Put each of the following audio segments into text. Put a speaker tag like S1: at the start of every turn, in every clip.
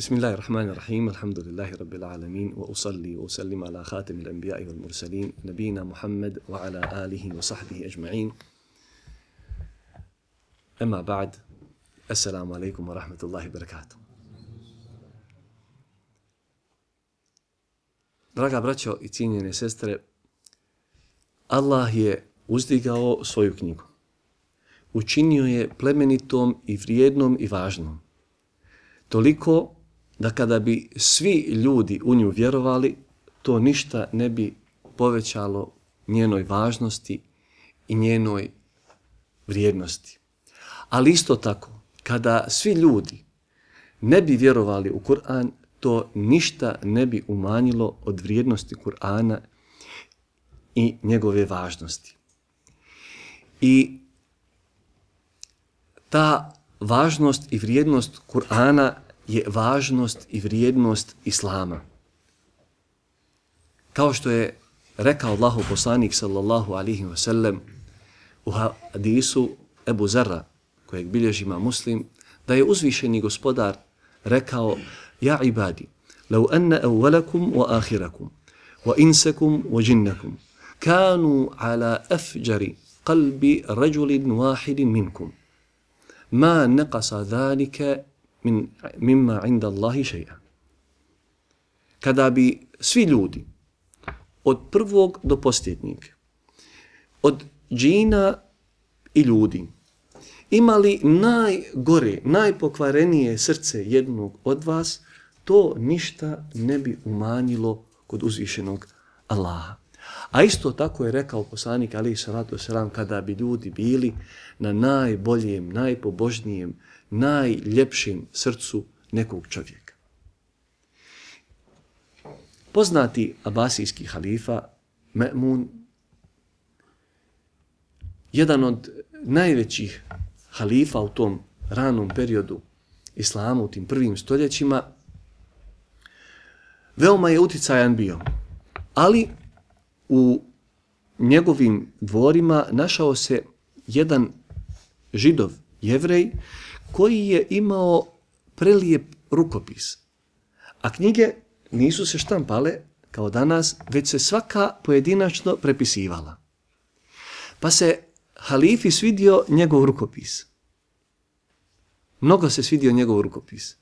S1: بسم الله الرحمن الرحيم الحمد لله رب العالمين وأصلي وأسلم على خاتم الأنبياء والمرسلين نبينا محمد وعلى آله وصحبه أجمعين أما بعد السلام عليكم ورحمة الله وبركاته Draga braćo i cijenjene sestre, Allah je uzdigao svoju knjigu. Učinio je plemenitom i vrijednom i važnom. Toliko da kada bi svi ljudi u nju vjerovali, to ništa ne bi povećalo njenoj važnosti i njenoj vrijednosti. Ali isto tako, kada svi ljudi ne bi vjerovali u Kur'an, to ništa ne bi umanjilo od vrijednosti Kur'ana i njegove važnosti. I ta važnost i vrijednost Kur'ana je važnost i vrijednost Islama. Kao što je rekao Allahu poslanik sallallahu alihi wasallam u hadisu Ebu Zara, kojeg bilježima muslim, da je uzvišeni gospodar rekao Ja ibadi, lau anna evvelakum wa ahirakum, wa insakum wa jinnakum, kanu ala afđari qalbi rajulin wahidin minkum, ma naqasa dhalike min, mimma inda Allahi šeja. Kada bi svi ljudi, od prvog do posljednjeg, od džina i ljudi, imali najgore, najpokvarenije srce jednog od vas, to ništa ne bi umanjilo kod uzvišenog Allaha. A isto tako je rekao poslanik Ali Salatu Selam kada bi ljudi bili na najboljem, najpobožnijem, najljepšim srcu nekog čovjeka. Poznati abasijski halifa Me'mun, jedan od najvećih halifa u tom ranom periodu islama, u tim prvim stoljećima, veoma je uticajan bio. Ali u njegovim dvorima našao se jedan židov, jevrej, koji je imao prelijep rukopis. A knjige nisu se štampale kao danas, već se svaka pojedinačno prepisivala. Pa se Halifi svidio njegov rukopis. Mnogo se svidio njegov rukopis.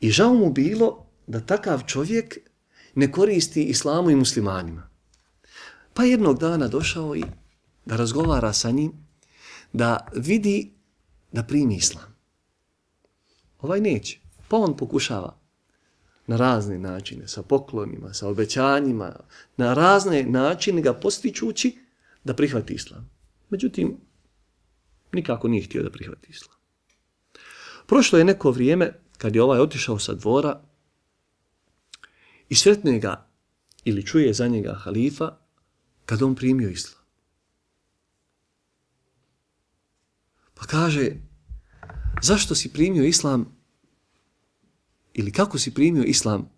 S1: I žao mu bilo da takav čovjek ne koristi islamu i muslimanima. Pa jednog dana došao i da razgovara sa njim, da vidi da primi islam. Ovaj neće. Pa on pokušava na razne načine, sa poklonima, sa obećanjima, na razne načine ga postičući da prihvati islam. Međutim, nikako nije htio da prihvati islam. Prošlo je neko vrijeme kad je ovaj otišao sa dvora i sretne ga ili čuje za njega halifa kad on primio islam. Pa kaže, zašto si primio islam ili kako si primio islam,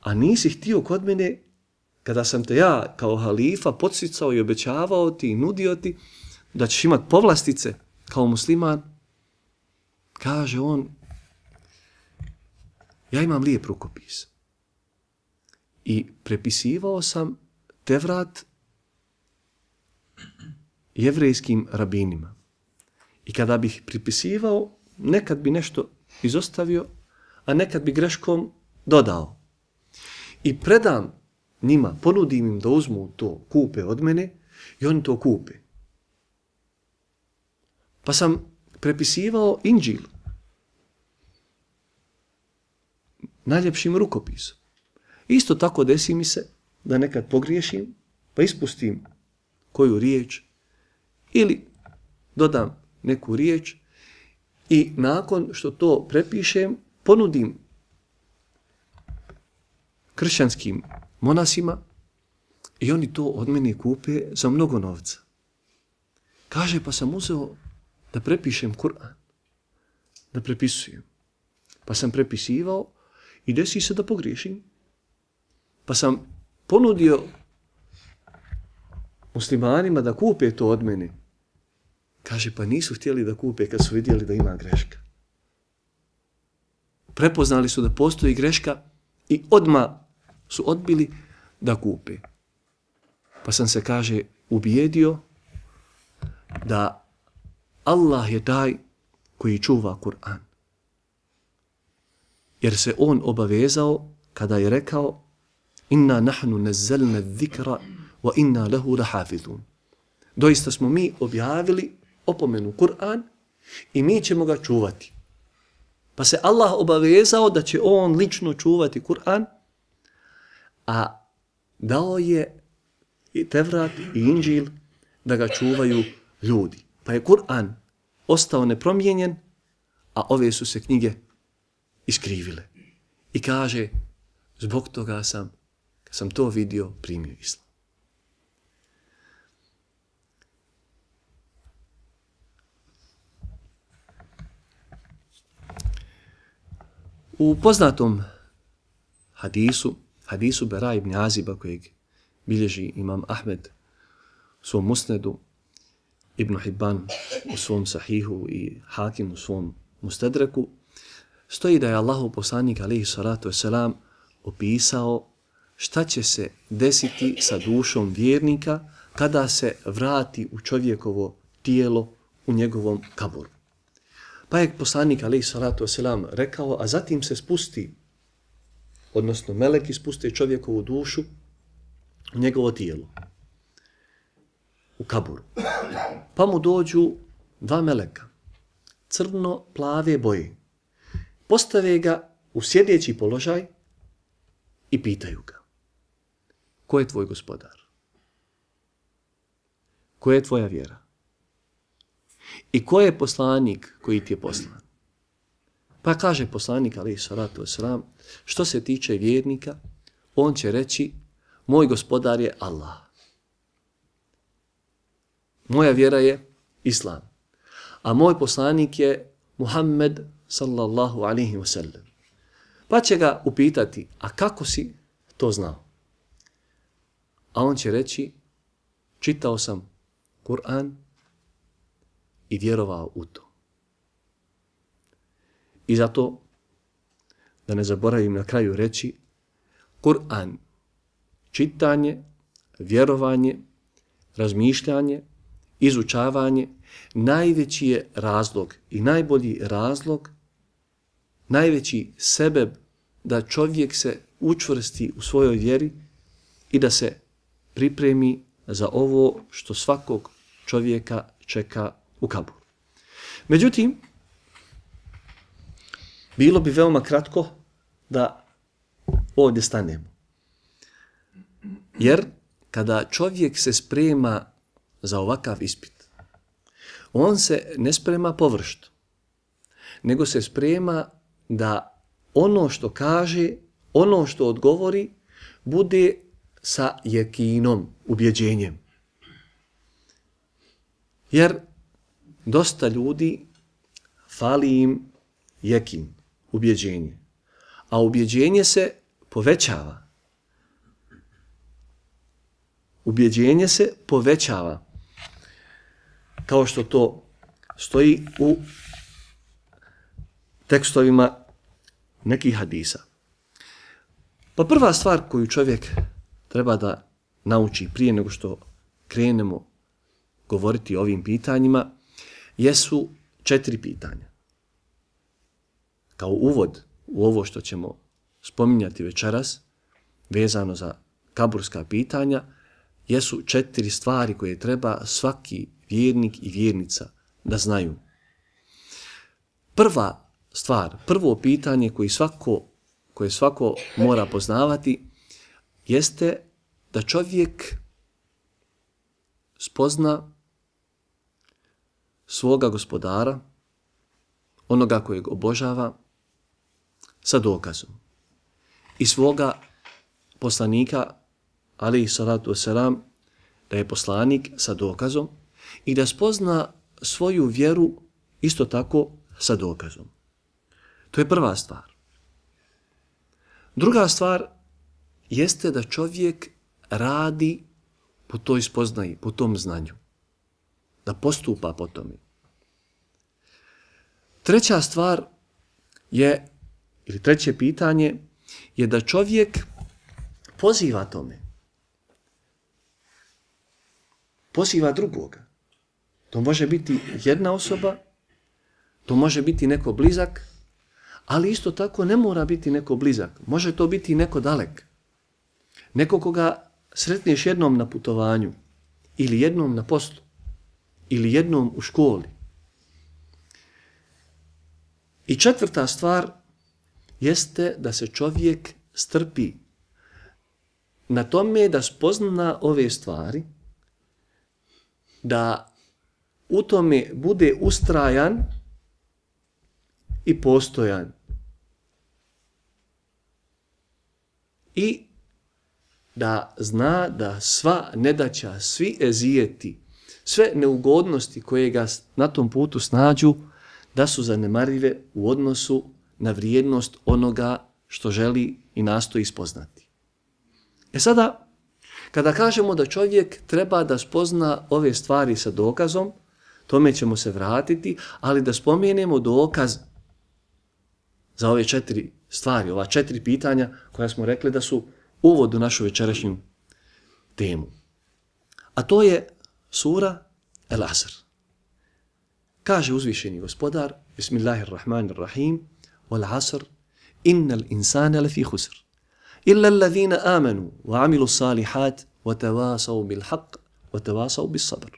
S1: a nisi htio kod mene kada sam te ja kao halifa podsjecao i obećavao ti i nudio ti da ćeš imat povlastice kao musliman, kaže on, ja imam lijep rukopis. I prepisivao sam Tevrat jevrejskim rabinima. I kada bih pripisivao, nekad bi nešto izostavio, a nekad bi greškom dodao. I predam njima, ponudim im da uzmu to, kupe od mene i oni to kupe. Pa sam prepisivao Inđil najljepšim rukopisom. Isto tako desi mi se da nekad pogriješim, pa ispustim koju riječ ili dodam neku riječ i nakon što to prepišem, ponudim kršćanskim monasima i oni to od mene kupe za mnogo novca. Kaže, pa sam uzeo da prepišem Kur'an. Da prepisujem. Pa sam prepisivao i desi se da pogriješim. Pa sam ponudio muslimanima da kupe to od mene. Kaže, pa nisu htjeli da kupe kad su vidjeli da ima greška. Prepoznali su da postoji greška i odma su odbili da kupe. Pa sam se, kaže, ubijedio da Allah je taj koji čuva Kur'an. Jer se on obavezao kada je rekao inna nahnu nezelne zikra wa inna Doista smo mi objavili opomenu Kur'an i mi ćemo ga čuvati. Pa se Allah obavezao da će on lično čuvati Kur'an, a dao je i Tevrat i Inđil da ga čuvaju ljudi. Pa je Kur'an ostao nepromijenjen, a ove su se knjige iskrivile. I kaže, zbog toga sam, sam to vidio, primio islam. U poznatom hadisu, hadisu Bera ibn Aziba kojeg bilježi imam Ahmed u svom musnedu, Ibn Hibban u svom sahihu i Hakim u svom mustedreku, stoji da je Allahu poslanik alaihi salatu wasalam opisao šta će se desiti sa dušom vjernika kada se vrati u čovjekovo tijelo u njegovom kaboru. Pa je poslanik alaih salatu rekao, a zatim se spusti, odnosno melek spuste čovjekovu dušu u njegovo tijelo, u kaburu. Pa mu dođu dva meleka, crno-plave boje. Postave ga u sjedeći položaj i pitaju ga. Ko je tvoj gospodar? Koja je tvoja vjera? I ko je poslanik koji ti je poslan? Pa kaže poslanik, ali salatu sram, što se tiče vjernika, on će reći, moj gospodar je Allah. Moja vjera je Islam. A moj poslanik je Muhammed sallallahu alihi wasallam. Pa će ga upitati, a kako si to znao? A on će reći, čitao sam Kur'an i vjerovao u to. I zato, da ne zaboravim na kraju reći, Kur'an, čitanje, vjerovanje, razmišljanje, izučavanje, najveći je razlog i najbolji razlog, najveći sebeb da čovjek se učvrsti u svojoj vjeri i da se pripremi za ovo što svakog čovjeka čeka u Kabulu. Međutim, bilo bi veoma kratko da ovdje stanemo. Jer kada čovjek se sprema za ovakav ispit, on se ne sprema površno, nego se sprema da ono što kaže, ono što odgovori, bude sa jekinom, ubjeđenjem. Jer dosta ljudi fali im jekin, ubjeđenje. A ubjeđenje se povećava. Ubjeđenje se povećava. Kao što to stoji u tekstovima nekih hadisa. Pa prva stvar koju čovjek treba da nauči prije nego što krenemo govoriti o ovim pitanjima jesu četiri pitanja. Kao uvod u ovo što ćemo spominjati večeras, vezano za kaburska pitanja, jesu četiri stvari koje treba svaki vjernik i vjernica da znaju. Prva stvar, prvo pitanje koje svako, koje svako mora poznavati jeste da čovjek spozna svoga gospodara, onoga kojeg obožava, sa dokazom. I svoga poslanika, ali i salatu selam, da je poslanik sa dokazom i da spozna svoju vjeru isto tako sa dokazom. To je prva stvar. Druga stvar jeste da čovjek radi po toj spoznaji, po tom znanju da postupa po tome. Treća stvar je, ili treće pitanje, je da čovjek poziva tome. Poziva drugoga. To može biti jedna osoba, to može biti neko blizak, ali isto tako ne mora biti neko blizak. Može to biti neko dalek. Neko koga sretneš jednom na putovanju ili jednom na poslu ili jednom u školi. I četvrta stvar jeste da se čovjek strpi na tome da spozna ove stvari, da u tome bude ustrajan i postojan. I da zna da sva nedaća, svi ezijeti, sve neugodnosti koje ga na tom putu snađu, da su zanemarive u odnosu na vrijednost onoga što želi i nastoji spoznati. E sada, kada kažemo da čovjek treba da spozna ove stvari sa dokazom, tome ćemo se vratiti, ali da spomenemo dokaz za ove četiri stvari, ova četiri pitanja koja smo rekli da su uvod u našu večerašnju temu. A to je Sura al Asr. Kaže uzvišeni gospodar, Bismillahirrahmanirrahim, Wal Asr, Innal insana lafi husr. Illa allazina amanu wa amilu salihat wa tawasaw bil Haq, wa tawasaw bis sabr.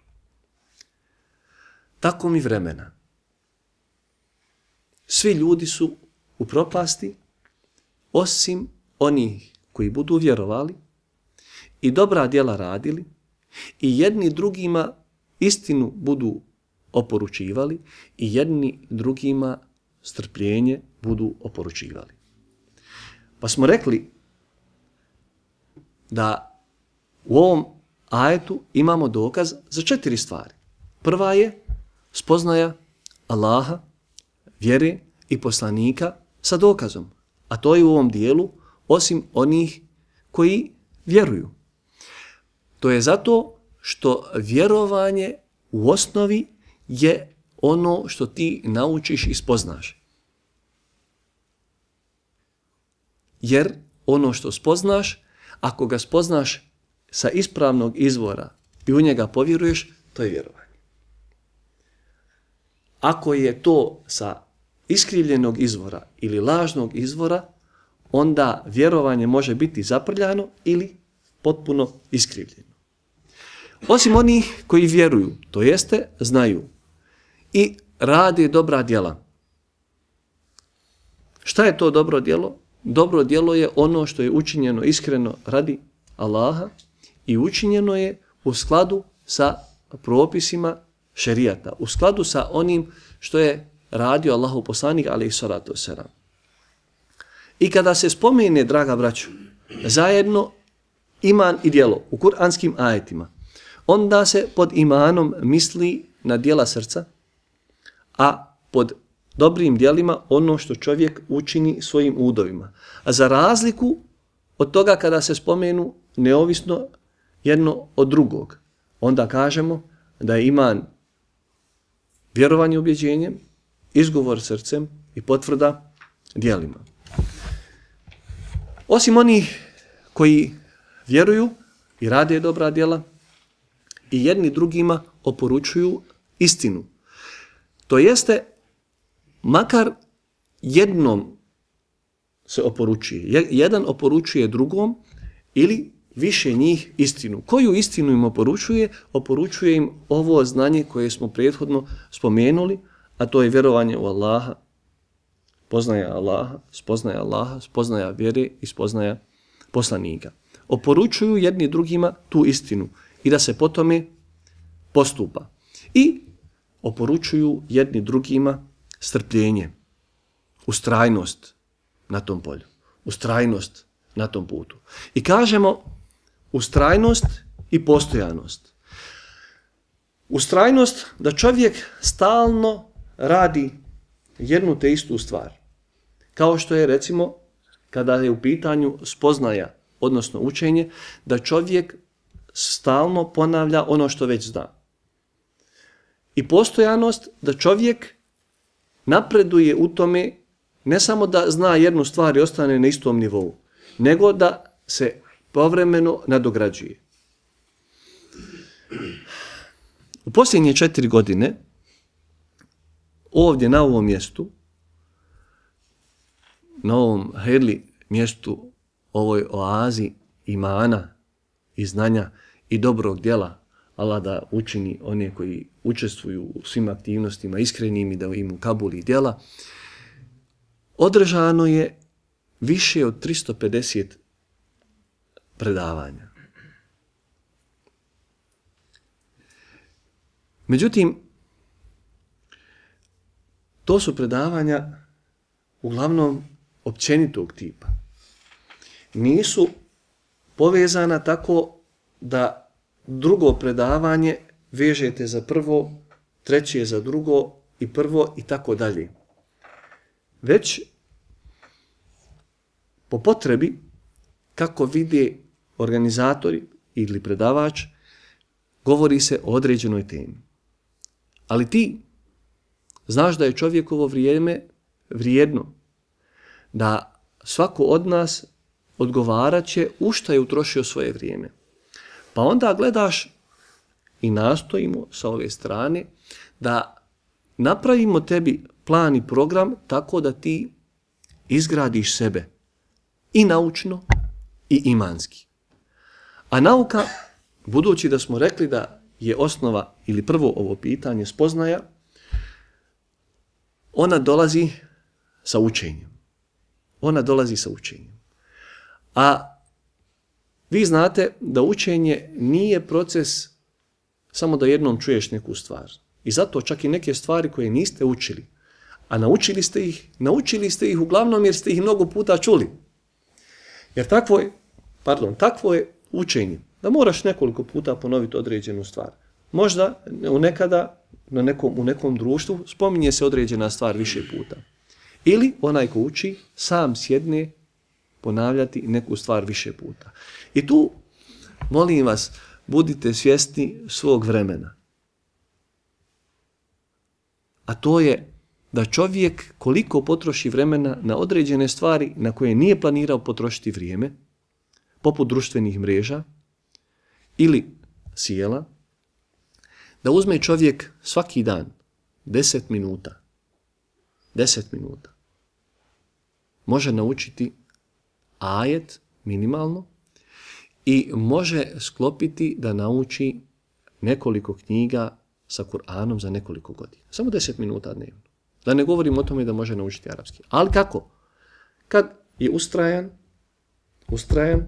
S1: Tako mi vremena. Svi ljudi su u propasti, osim onih koji budu vjerovali i dobra djela radili i jedni drugima istinu budu oporučivali i jedni drugima strpljenje budu oporučivali. Pa smo rekli da u ovom ajetu imamo dokaz za četiri stvari. Prva je spoznaja Allaha, vjere i poslanika sa dokazom. A to je u ovom dijelu osim onih koji vjeruju. To je zato što vjerovanje u osnovi je ono što ti naučiš i spoznaš. Jer ono što spoznaš, ako ga spoznaš sa ispravnog izvora i u njega povjeruješ, to je vjerovanje. Ako je to sa iskrivljenog izvora ili lažnog izvora, onda vjerovanje može biti zaprljano ili potpuno iskrivljeno. Osim onih koji vjeruju, to jeste znaju i radi dobra djela. Šta je to dobro djelo? Dobro djelo je ono što je učinjeno iskreno radi Allaha i učinjeno je u skladu sa propisima šerijata, u skladu sa onim što je radio Allahu poslanik, ali i salatu I kada se spomene, draga braću, zajedno iman i djelo u kuranskim ajetima, onda se pod imanom misli na dijela srca, a pod dobrim dijelima ono što čovjek učini svojim udovima. A za razliku od toga kada se spomenu neovisno jedno od drugog, onda kažemo da je iman vjerovanje objeđenjem, izgovor srcem i potvrda dijelima. Osim onih koji vjeruju i rade dobra djela, i jedni drugima oporučuju istinu. To jeste, makar jednom se oporučuje. Jedan oporučuje drugom ili više njih istinu. Koju istinu im oporučuje? Oporučuje im ovo znanje koje smo prethodno spomenuli, a to je vjerovanje u Allaha, poznaja Allaha, spoznaja Allaha, spoznaja vjere i spoznaja poslanika. Oporučuju jedni drugima tu istinu i da se po tome postupa. I oporučuju jedni drugima strpljenje, ustrajnost na tom polju, ustrajnost na tom putu. I kažemo ustrajnost i postojanost. Ustrajnost da čovjek stalno radi jednu te istu stvar. Kao što je recimo kada je u pitanju spoznaja, odnosno učenje, da čovjek stalno ponavlja ono što već zna. I postojanost da čovjek napreduje u tome ne samo da zna jednu stvar i ostane na istom nivou, nego da se povremeno nadograđuje. U posljednje četiri godine, ovdje na ovom mjestu, na ovom herli mjestu, ovoj oazi imana, i znanja i dobrog djela Allah da učini one koji učestvuju u svim aktivnostima iskrenim i da im kabuli djela. Održano je više od 350 predavanja. Međutim, to su predavanja uglavnom općenitog tipa. Nisu povezana tako da drugo predavanje vežete za prvo, treće za drugo i prvo i tako dalje. Već po potrebi kako vide organizatori ili predavač, govori se o određenoj temi. Ali ti znaš da je čovjekovo vrijeme vrijedno, da svako od nas odgovarat će u šta je utrošio svoje vrijeme. Pa onda gledaš i nastojimo sa ove strane da napravimo tebi plan i program tako da ti izgradiš sebe i naučno i imanski. A nauka, budući da smo rekli da je osnova ili prvo ovo pitanje spoznaja, ona dolazi sa učenjem. Ona dolazi sa učenjem. A vi znate da učenje nije proces samo da jednom čuješ neku stvar. I zato čak i neke stvari koje niste učili, a naučili ste ih, naučili ste ih uglavnom jer ste ih mnogo puta čuli. Jer takvo je, pardon, takvo je učenje da moraš nekoliko puta ponoviti određenu stvar. Možda nekada na nekom, u nekom društvu spominje se određena stvar više puta. Ili onaj ko uči sam sjedne ponavljati neku stvar više puta. I tu, molim vas, budite svjesni svog vremena. A to je da čovjek koliko potroši vremena na određene stvari na koje nije planirao potrošiti vrijeme, poput društvenih mreža ili sjela, da uzme čovjek svaki dan 10 minuta, 10 minuta, može naučiti ajet minimalno i može sklopiti da nauči nekoliko knjiga sa Kur'anom za nekoliko godina. Samo 10 minuta dnevno. Da ne govorim o tome da može naučiti arapski. Ali kako? Kad je ustrajan, ustrajan,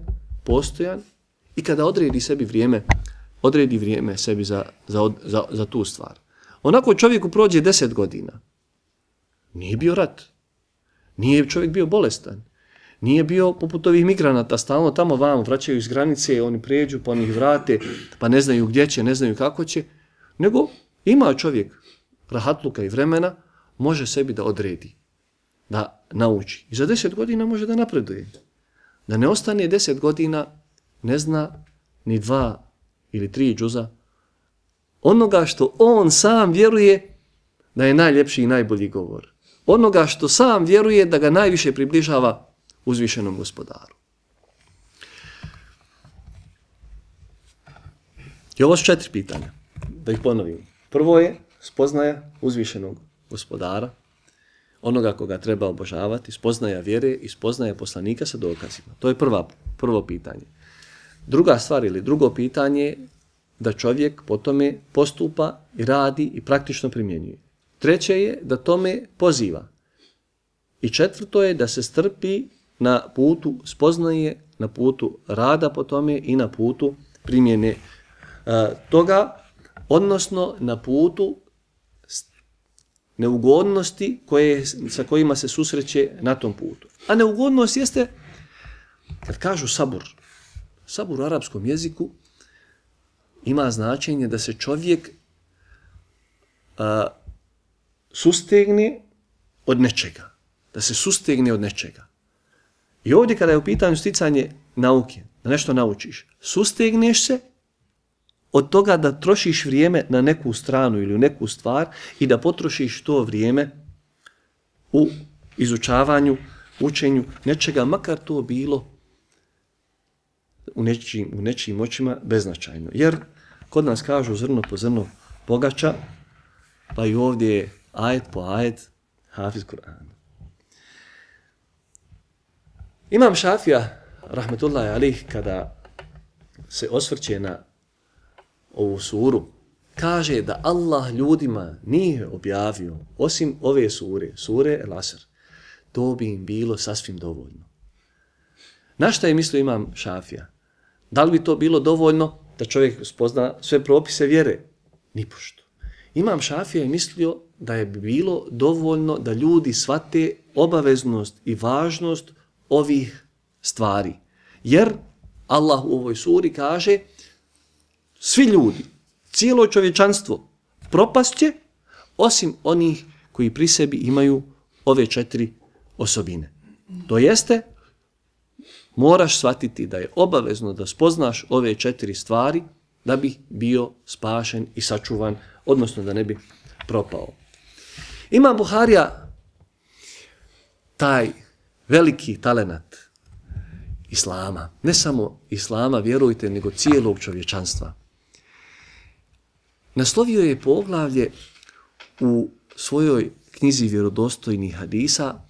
S1: postojan i kada odredi sebi vrijeme, odredi vrijeme sebi za, za, za, za tu stvar. Onako čovjeku prođe deset godina. Nije bio rat. Nije čovjek bio bolestan. Nije bio poput ovih migranata, stalno tamo vamo, vraćaju iz granice, oni prijeđu, pa oni ih vrate, pa ne znaju gdje će, ne znaju kako će. Nego ima čovjek rahatluka i vremena, može sebi da odredi, da nauči. I za deset godina može da napreduje. Da ne ostane deset godina, ne zna ni dva ili tri džuza onoga što on sam vjeruje da je najljepši i najbolji govor. Onoga što sam vjeruje da ga najviše približava uzvišenom gospodaru. I ovo su četiri pitanja, da ih ponovim. Prvo je spoznaja uzvišenog gospodara, onoga koga treba obožavati, spoznaja vjere i spoznaja poslanika sa dokazima. To je prva, prvo pitanje. Druga stvar ili drugo pitanje je da čovjek po tome postupa i radi i praktično primjenjuje. Treće je da tome poziva. I četvrto je da se strpi na putu spoznaje, na putu rada po tome i na putu primjene e, toga, odnosno na putu neugodnosti koje, sa kojima se susreće na tom putu. A neugodnost jeste, kad kažu sabur, sabur u arapskom jeziku ima značenje da se čovjek e, sustegne od nečega. Da se sustegne od nečega. I ovdje kada je u pitanju sticanje nauke, da nešto naučiš, sustegneš se od toga da trošiš vrijeme na neku stranu ili u neku stvar i da potrošiš to vrijeme u izučavanju, učenju nečega, makar to bilo u nečijim, u očima beznačajno. Jer kod nas kažu zrno po zrno pogača, pa i ovdje je ajet po ajed, hafiz Kur'ana. Imam Šafija, rahmetullahi alih, kada se osvrće na ovu suru, kaže da Allah ljudima nije objavio, osim ove sure, sure El Asr, to bi im bilo sasvim dovoljno. Na šta je mislio imam Šafija? Da li bi to bilo dovoljno da čovjek spozna sve propise vjere? Nipošto. Imam Šafija je mislio da je bilo dovoljno da ljudi shvate obaveznost i važnost ovih stvari. Jer Allah u ovoj suri kaže svi ljudi, cijelo čovječanstvo propast će osim onih koji pri sebi imaju ove četiri osobine. To jeste, moraš shvatiti da je obavezno da spoznaš ove četiri stvari da bi bio spašen i sačuvan, odnosno da ne bi propao. Ima Buharija taj veliki talenat islama. Ne samo islama, vjerujte, nego cijelog čovječanstva. Naslovio je poglavlje u svojoj knjizi vjerodostojnih hadisa,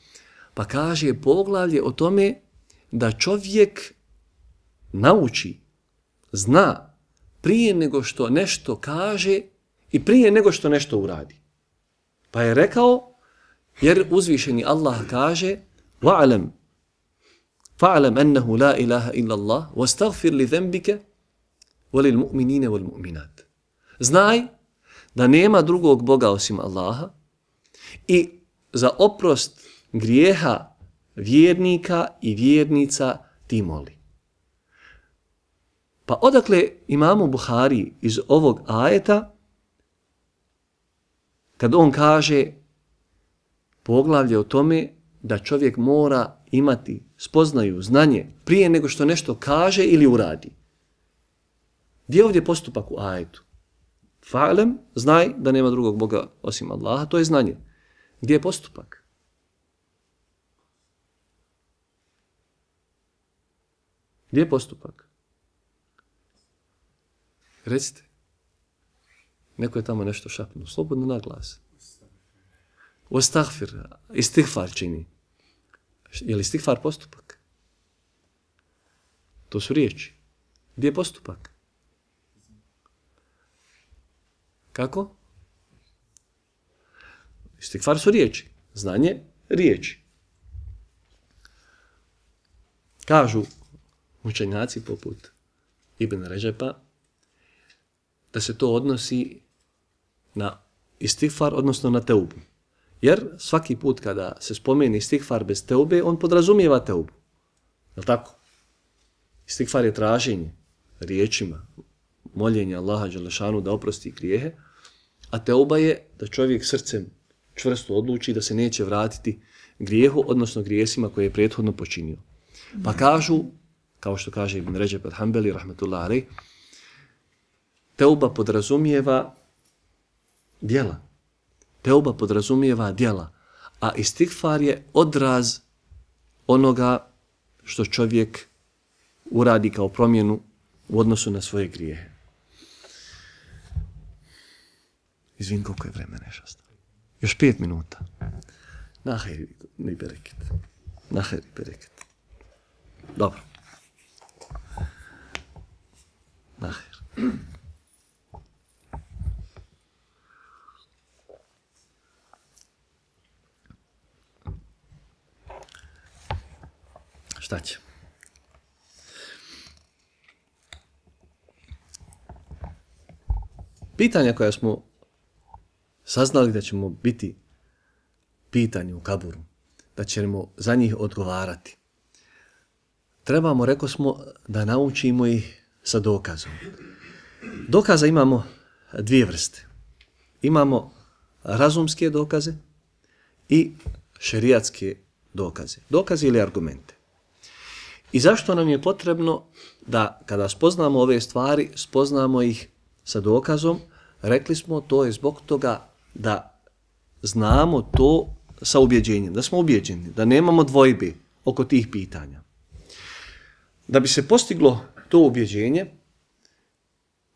S1: pa kaže poglavlje o tome da čovjek nauči, zna prije nego što nešto kaže i prije nego što nešto uradi. Pa je rekao, jer uzvišeni Allah kaže la ilaha Znaj da nema drugog Boga osim Allaha i za oprost grijeha vjernika i vjernica ti moli. Pa odakle imamo Buhari iz ovog ajeta, kad on kaže poglavlje o tome da čovjek mora imati spoznaju, znanje prije nego što nešto kaže ili uradi. Gdje je ovdje postupak u ajetu? Fa'lem, znaj da nema drugog Boga osim Allaha, to je znanje. Gdje je postupak? Gdje je postupak? Recite. Neko je tamo nešto šapnuo. Slobodno na glas. Ostahfir. Istihfar čini. Je li postupak? To su riječi. Gdje je postupak? Kako? stikfar su riječi. Znanje, riječi. Kažu učenjaci poput Ibn Režepa da se to odnosi na istihvar, odnosno na teubu. Jer svaki put kada se spomeni istikfar bez teube, on podrazumijeva teubu. Je li tako? Istikfar je traženje riječima, moljenje Allaha Đelešanu da oprosti grijehe, a teuba je da čovjek srcem čvrsto odluči da se neće vratiti grijehu, odnosno grijesima koje je prethodno počinio. Pa kažu, kao što kaže Ibn Ređep al-Hambeli, rahmetullahi, teuba podrazumijeva djela. Teuba podrazumijeva djela, a istighfar je odraz onoga što čovjek uradi kao promjenu u odnosu na svoje grijehe. Izvin koliko je vremena još Još pet minuta. Nahaj bereket. Nahaj bereket. Dobro. Nahaj. šta će. Pitanja koja smo saznali da ćemo biti pitanje u kaburu, da ćemo za njih odgovarati. Trebamo, reko smo, da naučimo ih sa dokazom. Dokaza imamo dvije vrste. Imamo razumske dokaze i šerijatske dokaze. Dokaze ili argumente. I zašto nam je potrebno da kada spoznamo ove stvari, spoznamo ih sa dokazom, rekli smo to je zbog toga da znamo to sa ubjeđenjem, da smo ubjeđeni, da nemamo dvojbi oko tih pitanja. Da bi se postiglo to ubjeđenje,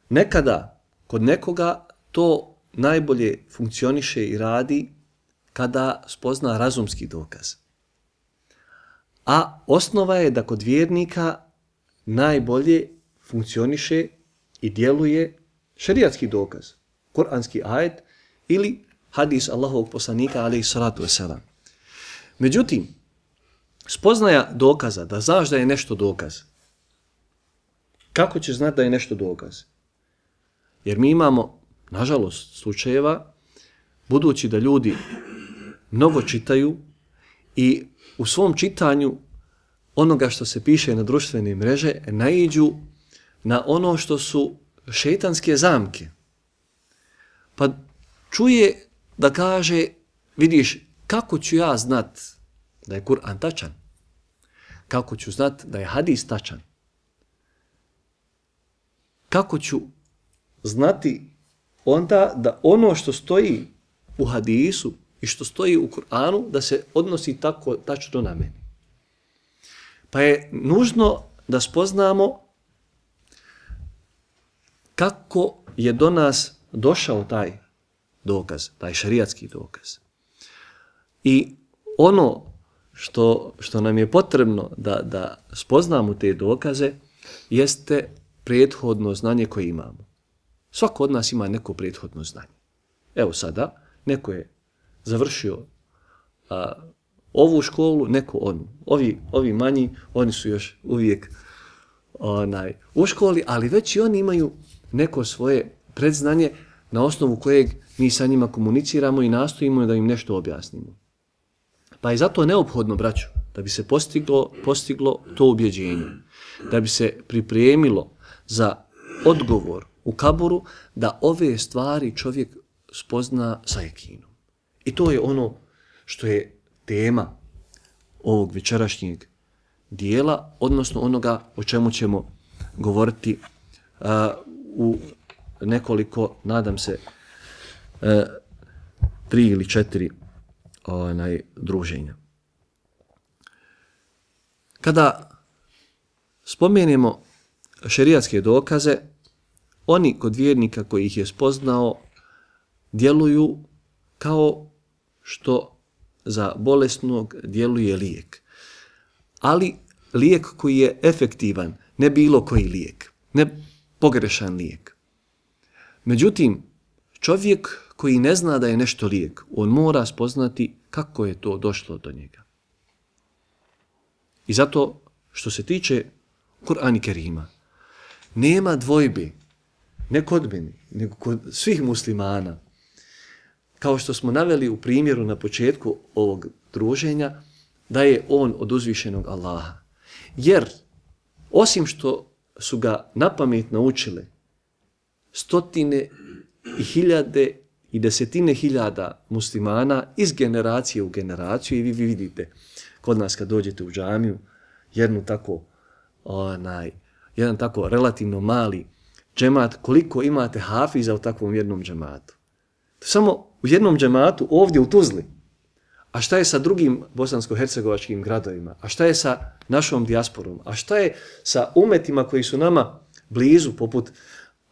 S1: nekada kod nekoga to najbolje funkcioniše i radi kada spozna razumski dokaz. A osnova je da kod vjernika najbolje funkcioniše i djeluje šerijatski dokaz, koranski ajet ili hadis Allahovog poslanika ali i salatu wasalam. Međutim, spoznaja dokaza, da znaš da je nešto dokaz, kako će znati da je nešto dokaz? Jer mi imamo, nažalost, slučajeva, budući da ljudi mnogo čitaju i u svom čitanju onoga što se piše na društvene mreže naiđu na ono što su šetanske zamke. Pa čuje da kaže, vidiš, kako ću ja znat da je Kur'an tačan? Kako ću znat da je hadis tačan? Kako ću znati onda da ono što stoji u hadisu i što stoji u Kur'anu da se odnosi tako tačno na meni. Pa je nužno da spoznamo kako je do nas došao taj dokaz, taj šarijatski dokaz. I ono što, što nam je potrebno da, da spoznamo te dokaze jeste prethodno znanje koje imamo. Svako od nas ima neko prethodno znanje. Evo sada, neko je završio a, ovu školu, neko onu. Ovi, ovi manji, oni su još uvijek onaj, u školi, ali već i oni imaju neko svoje predznanje na osnovu kojeg mi sa njima komuniciramo i nastojimo da im nešto objasnimo. Pa je zato neophodno, braću, da bi se postiglo, postiglo to ubjeđenje, da bi se pripremilo za odgovor u kaboru da ove stvari čovjek spozna sa jekinom. I to je ono što je tema ovog večerašnjeg dijela, odnosno onoga o čemu ćemo govoriti u nekoliko, nadam se, tri ili četiri druženja. Kada spomenemo šerijatske dokaze, oni kod vjernika koji ih je spoznao djeluju kao što za bolesnog djeluje lijek. Ali lijek koji je efektivan, ne bilo koji lijek, ne pogrešan lijek. Međutim, čovjek koji ne zna da je nešto lijek, on mora spoznati kako je to došlo do njega. I zato što se tiče Kur'an i Kerima, nema dvojbi, ne kod meni, nego kod svih muslimana, kao što smo naveli u primjeru na početku ovog druženja, da je on od uzvišenog Allaha. Jer, osim što su ga pamet naučile stotine i hiljade i desetine hiljada muslimana iz generacije u generaciju i vi vidite kod nas kad dođete u džamiju jednu tako onaj, jedan tako relativno mali džemat, koliko imate hafiza u takvom jednom džematu. Samo u jednom džematu ovdje u Tuzli. A šta je sa drugim bosansko-hercegovačkim gradovima? A šta je sa našom dijasporom? A šta je sa umetima koji su nama blizu, poput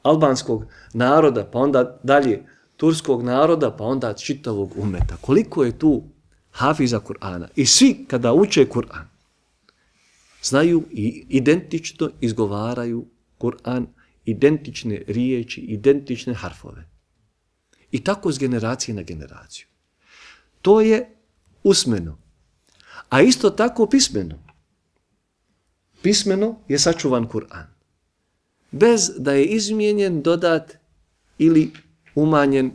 S1: albanskog naroda, pa onda dalje turskog naroda, pa onda čitavog umeta? Koliko je tu hafiza Kur'ana? I svi kada uče Kur'an, znaju i identično izgovaraju Kur'an, identične riječi, identične harfove. I tako s generacije na generaciju. To je usmeno. A isto tako pismeno. Pismeno je sačuvan Kur'an. Bez da je izmijenjen, dodat ili umanjen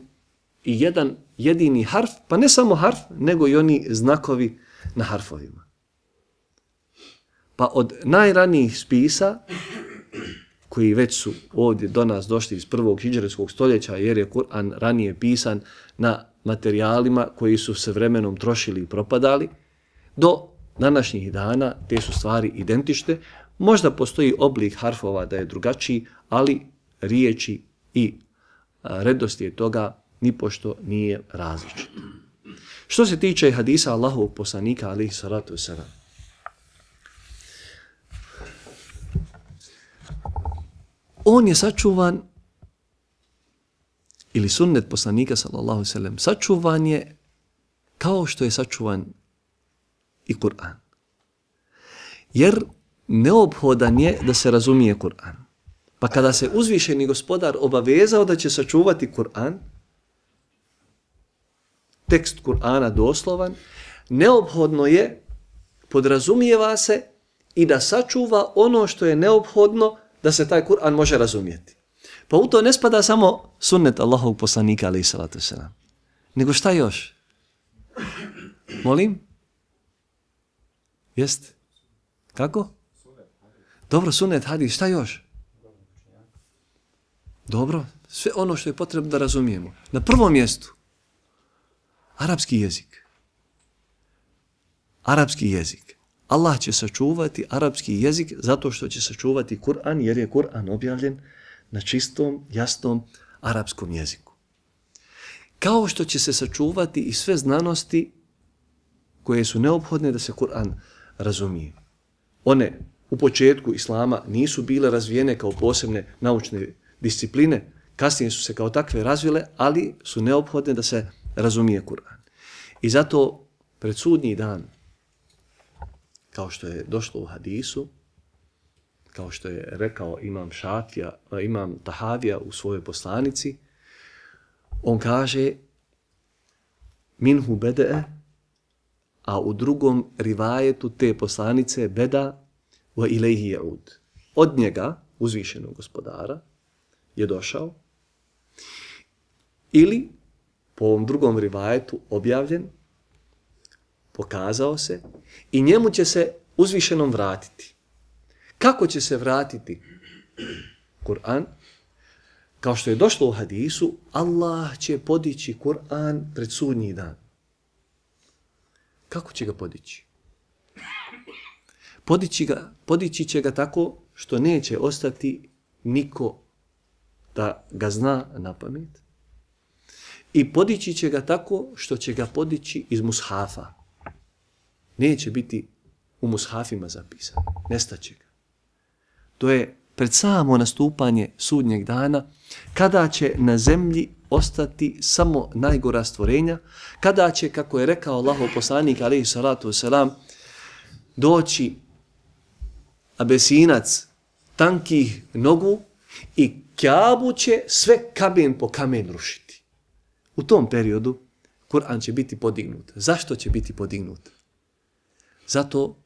S1: i jedan jedini harf, pa ne samo harf, nego i oni znakovi na harfovima. Pa od najranijih spisa koji već su ovdje do nas došli iz prvog hiđarskog stoljeća jer je Kur'an ranije pisan na materijalima koji su se vremenom trošili i propadali, do današnjih dana te su stvari identične. Možda postoji oblik harfova da je drugačiji, ali riječi i je toga nipošto nije različit. Što se tiče hadisa Allahovog poslanika, Ali salatu wasalam, on je sačuvan ili sunnet poslanika sallallahu sallam sačuvan je kao što je sačuvan i Kur'an. Jer neophodan je da se razumije Kur'an. Pa kada se uzvišeni gospodar obavezao da će sačuvati Kur'an, tekst Kur'ana doslovan, neophodno je, podrazumijeva se i da sačuva ono što je neophodno da se taj Kur'an može razumjeti. Pa u to ne spada samo sunnet Allahovog poslanika, ali i salatu sena. Nego šta još? Molim? Jest? Kako? Dobro, sunnet, hadis, šta još? Dobro, sve ono što je potrebno da razumijemo. Na prvom mjestu, arapski jezik. Arapski jezik. Allah će sačuvati arapski jezik zato što će sačuvati Kur'an jer je Kur'an objavljen na čistom, jasnom arapskom jeziku. Kao što će se sačuvati i sve znanosti koje su neophodne da se Kur'an razumije. One u početku Islama nisu bile razvijene kao posebne naučne discipline, kasnije su se kao takve razvile, ali su neophodne da se razumije Kur'an. I zato pred sudnji dan kao što je došlo u hadisu, kao što je rekao imam, šatija, e, imam Tahavija u svojoj poslanici, on kaže minhu bede, a u drugom rivajetu te poslanice beda wa ilaihi jaud. Od njega, uzvišenog gospodara, je došao ili po ovom drugom rivajetu objavljen pokazao se i njemu će se uzvišenom vratiti. Kako će se vratiti? Kur'an, kao što je došlo u hadisu, Allah će podići Kur'an pred sudnji dan. Kako će ga podići? Podići, ga, podići će ga tako što neće ostati niko da ga zna na pamet. I podići će ga tako što će ga podići iz mushafa. Neće biti u mushafima zapisan. Nestaće ga. To je pred samo nastupanje sudnjeg dana, kada će na zemlji ostati samo najgora stvorenja, kada će, kako je rekao Allahov poslanik, alaihi salatu wasalam, doći abesinac tankih nogu i kjabu će sve kamen po kamen rušiti. U tom periodu Kur'an će biti podignut. Zašto će biti podignut? Zato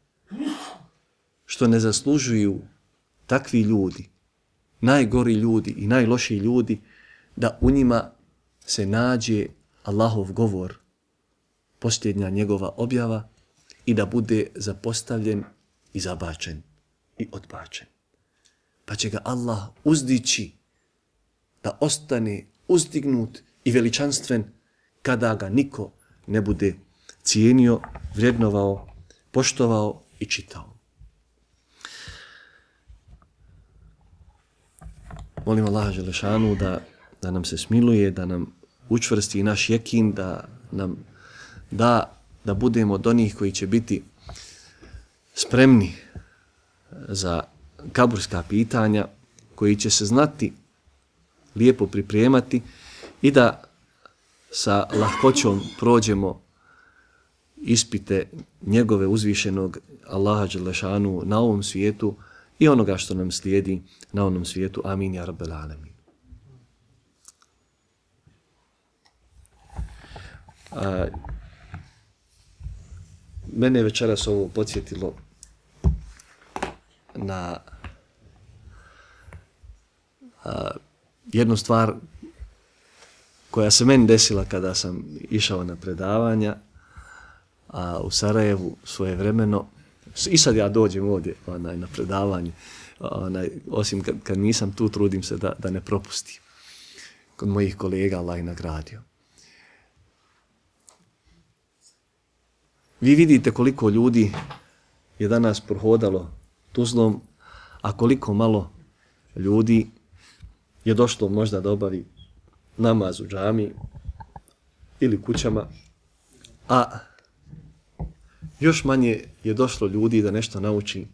S1: što ne zaslužuju takvi ljudi, najgori ljudi i najloši ljudi, da u njima se nađe Allahov govor, posljednja njegova objava i da bude zapostavljen i zabačen i odbačen. Pa će ga Allah uzdići da ostane uzdignut i veličanstven kada ga niko ne bude cijenio, vrednovao poštovao i čitao. Molim Allaha Želešanu da, da nam se smiluje, da nam učvrsti naš jekin, da nam da, da budemo od onih koji će biti spremni za kaburska pitanja, koji će se znati lijepo pripremati i da sa lahkoćom prođemo ispite njegove uzvišenog Allaha Đelešanu na ovom svijetu i onoga što nam slijedi na onom svijetu. Amin, ja rabbel A, mene je večeras ovo podsjetilo na a, jednu stvar koja se meni desila kada sam išao na predavanja a, u Sarajevu svojevremeno, i sad ja dođem ovdje onaj, na predavanje, osim kad, nisam tu, trudim se da, da ne propustim. Kod mojih kolega Allah nagradio. Vi vidite koliko ljudi je danas prohodalo Tuzlom, a koliko malo ljudi je došlo možda da obavi namaz u džami ili kućama, a još manje je došlo ljudi da nešto nauči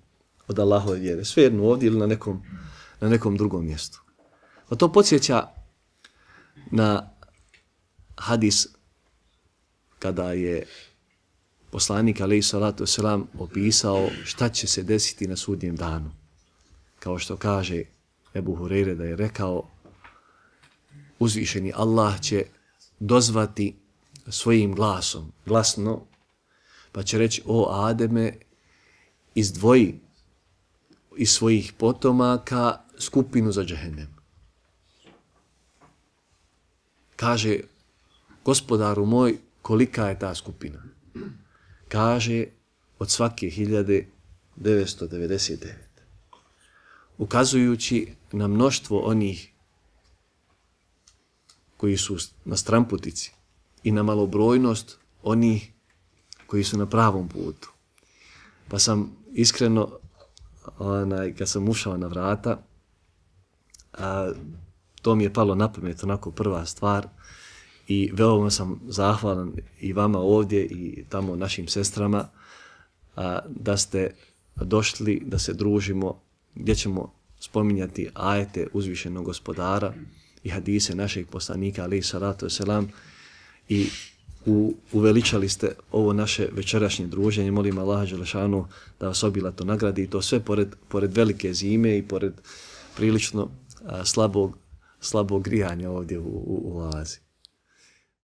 S1: od Allahove vjere. Svejedno ovdje ili na nekom, na nekom drugom mjestu. A to podsjeća na hadis kada je poslanik alaih salatu selam opisao šta će se desiti na sudnjem danu. Kao što kaže Ebu Hureyre da je rekao uzvišeni Allah će dozvati svojim glasom, glasno pa će reći, o Ademe, izdvoji iz svojih potomaka skupinu za džehennem. Kaže, gospodaru moj, kolika je ta skupina? Kaže, od svake 1999. Ukazujući na mnoštvo onih koji su na stramputici i na malobrojnost onih koji su na pravom putu. Pa sam iskreno, onaj, kad sam ušao na vrata, a, to mi je palo na pamet onako prva stvar i veoma sam zahvalan i vama ovdje i tamo našim sestrama a, da ste došli da se družimo gdje ćemo spominjati ajete uzvišenog gospodara i hadise našeg poslanika ali i salatu selam i u, uveličali ste ovo naše večerašnje druženje. Molim Allaha Đelešanu da vas to nagradi i to sve pored, pored velike zime i pored prilično slabog, slabog grijanja ovdje u, u, u